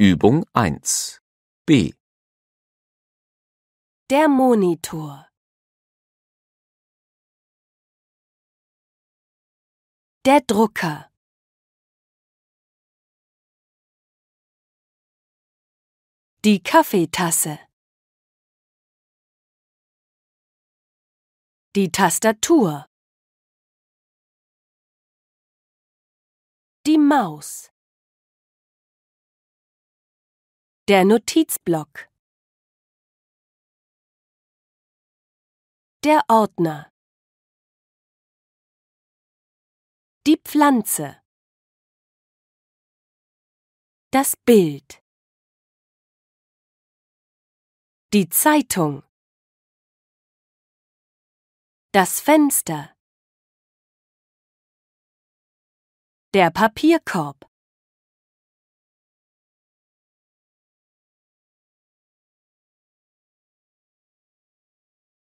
Übung 1 B Der Monitor Der Drucker Die Kaffeetasse Die Tastatur Die Maus Der Notizblock. Der Ordner. Die Pflanze. Das Bild. Die Zeitung. Das Fenster. Der Papierkorb.